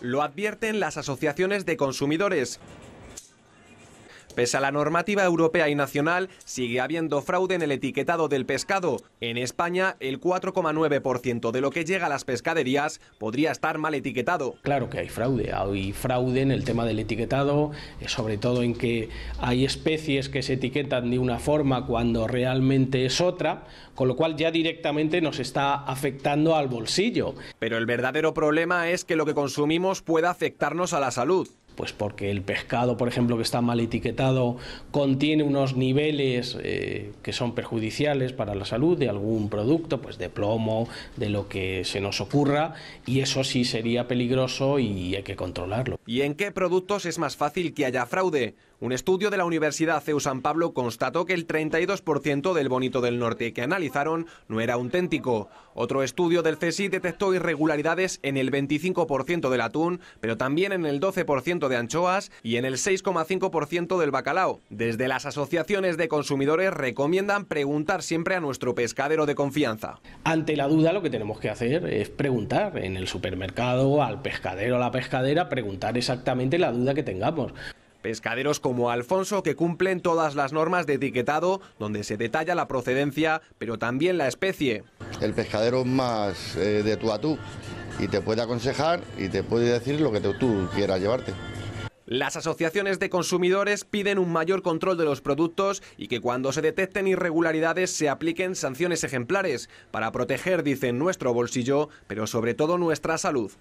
Lo advierten las asociaciones de consumidores. Pese a la normativa europea y nacional, sigue habiendo fraude en el etiquetado del pescado. En España, el 4,9% de lo que llega a las pescaderías podría estar mal etiquetado. Claro que hay fraude, hay fraude en el tema del etiquetado, eh, sobre todo en que hay especies que se etiquetan de una forma cuando realmente es otra, con lo cual ya directamente nos está afectando al bolsillo. Pero el verdadero problema es que lo que consumimos pueda afectarnos a la salud. Pues porque el pescado, por ejemplo, que está mal etiquetado, contiene unos niveles eh, que son perjudiciales para la salud de algún producto, pues de plomo, de lo que se nos ocurra, y eso sí sería peligroso y hay que controlarlo. ¿Y en qué productos es más fácil que haya fraude? Un estudio de la Universidad CEU San Pablo constató que el 32% del bonito del norte que analizaron no era auténtico. Otro estudio del CESI detectó irregularidades en el 25% del atún, pero también en el 12% de anchoas y en el 6,5% del bacalao. Desde las asociaciones de consumidores recomiendan preguntar siempre a nuestro pescadero de confianza. Ante la duda lo que tenemos que hacer es preguntar en el supermercado, al pescadero, a la pescadera, preguntar exactamente la duda que tengamos. Pescaderos como Alfonso que cumplen todas las normas de etiquetado donde se detalla la procedencia pero también la especie. El pescadero más eh, de tú a tú y te puede aconsejar y te puede decir lo que tú quieras llevarte. Las asociaciones de consumidores piden un mayor control de los productos y que cuando se detecten irregularidades se apliquen sanciones ejemplares para proteger, dicen, nuestro bolsillo, pero sobre todo nuestra salud.